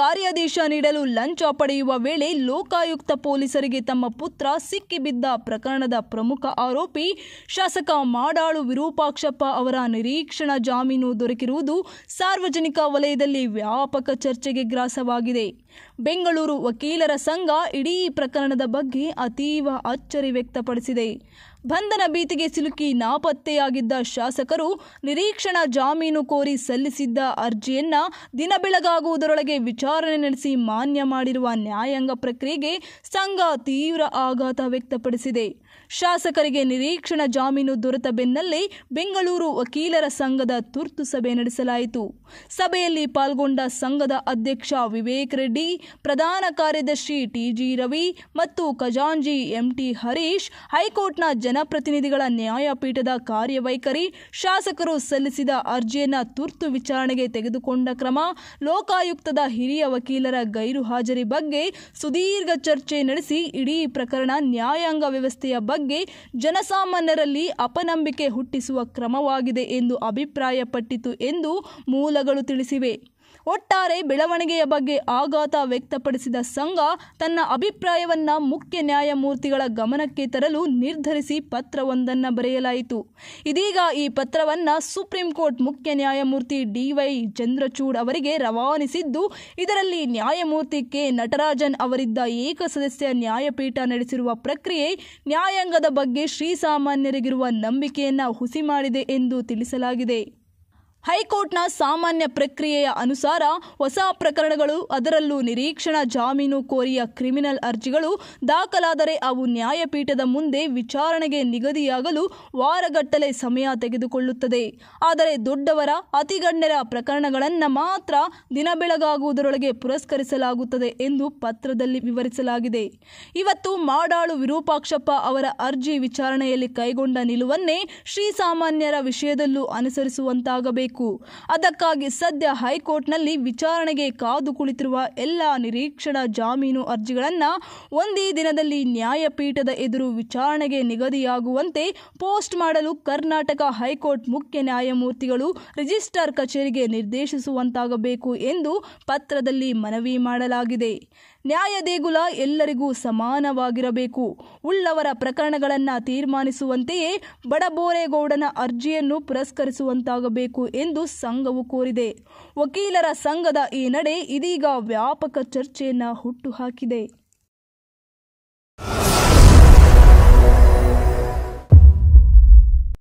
ಕಾರ್ಯಾದೇಶ ನೀಡಲು ಲಂಚ ಪಡೆಯುವ ವೇಳೆ ಲೋಕಾಯುಕ್ತ ಪೊಲೀಸರಿಗೆ ತಮ್ಮ ಪುತ್ರ ಸಿಕ್ಕಿಬಿದ್ದ ಪ್ರಕರಣದ ಪ್ರಮುಖ ಆರೋಪಿ ಶಾಸಕ ಮಾಡಾಳು ವಿರೂಪಾಕ್ಷಪ್ಪ ಅವರ ನಿರೀಕ್ಷಣಾ ಜಾಮೀನು ದೊರಕಿರುವುದು ಸಾರ್ವಜನಿಕ ವಲಯದಲ್ಲಿ ವ್ಯಾಪಕ ಚರ್ಚೆಗೆ ಗ್ರಾಸವಾಗಿದೆ ಬೆಂಗಳೂರು ವಕೀಲರ ಸಂಘ ಇಡೀ ಪ್ರಕರಣದ ಬಗ್ಗೆ ಅತೀವ ಅಚ್ಚರಿ ವ್ಯಕ್ತಪಡಿಸಿದೆ ಬಂಧನ ಭೀತಿಗೆ ಸಿಲುಕಿ ನಾಪತ್ತೆಯಾಗಿದ್ದ ಶಾಸಕರು ನಿರೀಕ್ಷಣಾ ಜಾಮೀನು ಕೋರಿ ಸಲ್ಲಿಸಿದ್ದ ಅರ್ಜಿಯನ್ನ ದಿನ ಬೆಳಗಾಗುವುದರೊಳಗೆ ವಿಚಾರಣೆ ನಡೆಸಿ ಮಾನ್ಯ ಮಾಡಿರುವ ನ್ಯಾಯಾಂಗ ಪ್ರಕ್ರಿಯೆಗೆ ಸಂಘ ತೀವ್ರ ಆಘಾತ ವ್ಯಕ್ತಪಡಿಸಿದೆ ಶಾಸಕರಿಗೆ ನಿರೀಕ್ಷಣಾ ಜಾಮೀನು ದೊರೆತ ಬೆನ್ನಲ್ಲೇ ಬೆಂಗಳೂರು ವಕೀಲರ ಸಂಘದ ತುರ್ತು ಸಭೆ ನಡೆಸಲಾಯಿತು ಸಭೆಯಲ್ಲಿ ಪಾಲ್ಗೊಂಡ ಸಂಘದ ಅಧ್ಯಕ್ಷ ವಿವೇಕ್ ರೆಡ್ಡಿ ಪ್ರಧಾನ ಕಾರ್ಯದರ್ಶಿ ಟಿಜಿ ರವಿ ಮತ್ತು ಖಜಾಂಜಿ ಎಂಟಿ ಹರೀಶ್ ಹೈಕೋರ್ಟ್ನ ಜನ ಜನಪ್ರತಿನಿಧಿಗಳ ನ್ಯಾಯಪೀಠದ ಕಾರ್ಯವೈಖರಿ ಶಾಸಕರು ಸಲ್ಲಿಸಿದ ಅರ್ಜಿಯನ್ನು ತುರ್ತು ವಿಚಾರಣೆಗೆ ತೆಗೆದುಕೊಂಡ ಕ್ರಮ ಲೋಕಾಯುಕ್ತದ ಹಿರಿಯ ವಕೀಲರ ಗೈರು ಹಾಜರಿ ಬಗ್ಗೆ ಸುದೀರ್ಘ ಚರ್ಚೆ ನಡೆಸಿ ಇಡೀ ಪ್ರಕರಣ ನ್ಯಾಯಾಂಗ ವ್ಯವಸ್ಥೆಯ ಬಗ್ಗೆ ಜನಸಾಮಾನ್ಯರಲ್ಲಿ ಅಪನಂಬಿಕೆ ಹುಟ್ಟಿಸುವ ಕ್ರಮವಾಗಿದೆ ಎಂದು ಅಭಿಪ್ರಾಯಪಟ್ಟಿತು ಎಂದು ಮೂಲಗಳು ತಿಳಿಸಿವೆ ಒಟ್ಟಾರೆ ಬೆಳವಣಿಗೆಯ ಬಗ್ಗೆ ಆಘಾತ ವ್ಯಕ್ತಪಡಿಸಿದ ಸಂಘ ತನ್ನ ಅಭಿಪ್ರಾಯವನ್ನ ಮುಖ್ಯ ನ್ಯಾಯಮೂರ್ತಿಗಳ ಗಮನಕ್ಕೆ ತರಲು ನಿರ್ಧರಿಸಿ ಪತ್ರವೊಂದನ್ನು ಬರೆಯಲಾಯಿತು ಇದೀಗ ಈ ಪತ್ರವನ್ನು ಸುಪ್ರೀಂ ಕೋರ್ಟ್ ಮುಖ್ಯ ನ್ಯಾಯಮೂರ್ತಿ ಡಿವೈ ಚಂದ್ರಚೂಡ್ ಅವರಿಗೆ ರವಾನಿಸಿದ್ದು ಇದರಲ್ಲಿ ನ್ಯಾಯಮೂರ್ತಿ ಕೆ ನಟರಾಜನ್ ಅವರಿದ್ದ ಏಕಸದಸ್ಯ ನ್ಯಾಯಪೀಠ ನಡೆಸಿರುವ ಪ್ರಕ್ರಿಯೆ ನ್ಯಾಯಾಂಗದ ಬಗ್ಗೆ ಶ್ರೀಸಾಮಾನ್ಯರಿಗಿರುವ ನಂಬಿಕೆಯನ್ನ ಹುಸಿ ಮಾಡಿದೆ ಎಂದು ತಿಳಿಸಲಾಗಿದೆ ಹೈಕೋರ್ಟ್ನ ಸಾಮಾನ್ಯ ಪ್ರಕ್ರಿಯೆಯ ಅನುಸಾರ ಹೊಸ ಪ್ರಕರಣಗಳು ಅದರಲ್ಲೂ ನಿರೀಕ್ಷಣಾ ಜಾಮೀನು ಕೋರಿಯ ಕ್ರಿಮಿನಲ್ ಅರ್ಜಿಗಳು ದಾಖಲಾದರೆ ಅವು ನ್ಯಾಯಪೀಠದ ಮುಂದೆ ವಿಚಾರಣೆಗೆ ನಿಗದಿಯಾಗಲು ವಾರಗಟ್ಟಲೆ ಸಮಯ ತೆಗೆದುಕೊಳ್ಳುತ್ತದೆ ಆದರೆ ದೊಡ್ಡವರ ಅತಿಗಣ್ಯರ ಪ್ರಕರಣಗಳನ್ನು ಮಾತ್ರ ದಿನ ಬೆಳಗಾಗುವುದರೊಳಗೆ ಪುರಸ್ಕರಿಸಲಾಗುತ್ತದೆ ಎಂದು ಪತ್ರದಲ್ಲಿ ವಿವರಿಸಲಾಗಿದೆ ಇವತ್ತು ಮಾಡಾಳು ವಿರೂಪಾಕ್ಷಪ್ಪ ಅವರ ಅರ್ಜಿ ವಿಚಾರಣೆಯಲ್ಲಿ ಕೈಗೊಂಡ ನಿಲುವನ್ನೇ ಶ್ರೀಸಾಮಾನ್ಯರ ವಿಷಯದಲ್ಲೂ ಅನುಸರಿಸುವಂತಾಗಬೇಕು ಅದಕ್ಕಾಗಿ ಸದ್ಯ ಹೈಕೋರ್ಟ್ನಲ್ಲಿ ವಿಚಾರಣೆಗೆ ಕಾದು ಕುಳಿತಿರುವ ಎಲ್ಲ ನಿರೀಕ್ಷಣಾ ಜಾಮೀನು ಅರ್ಜಿಗಳನ್ನು ಒಂದೇ ದಿನದಲ್ಲಿ ನ್ಯಾಯಪೀಠದ ಎದುರು ವಿಚಾರಣೆಗೆ ನಿಗದಿಯಾಗುವಂತೆ ಪೋಸ್ಟ್ ಮಾಡಲು ಕರ್ನಾಟಕ ಹೈಕೋರ್ಟ್ ಮುಖ್ಯ ನ್ಯಾಯಮೂರ್ತಿಗಳು ರಿಜಿಸ್ಟರ್ ಕಚೇರಿಗೆ ನಿರ್ದೇಶಿಸುವಂತಾಗಬೇಕು ಎಂದು ಪತ್ರದಲ್ಲಿ ಮನವಿ ಮಾಡಲಾಗಿದೆ ನ್ಯಾಯ ದೇಗುಲ ಎಲ್ಲರಿಗೂ ಸಮಾನವಾಗಿರಬೇಕು ಉಳ್ಳವರ ಪ್ರಕರಣಗಳನ್ನು ತೀರ್ಮಾನಿಸುವಂತೆಯೇ ಬಡಬೋರೇಗೌಡನ ಅರ್ಜಿಯನ್ನು ಪುರಸ್ಕರಿಸುವಂತಾಗಬೇಕು ಎಂದು ಸಂಘವು ಕೋರಿದೆ ವಕೀಲರ ಸಂಘದ ಈ ನಡೆ ಇದೀಗ ವ್ಯಾಪಕ ಚರ್ಚೆಯನ್ನು ಹುಟ್ಟುಹಾಕಿದೆ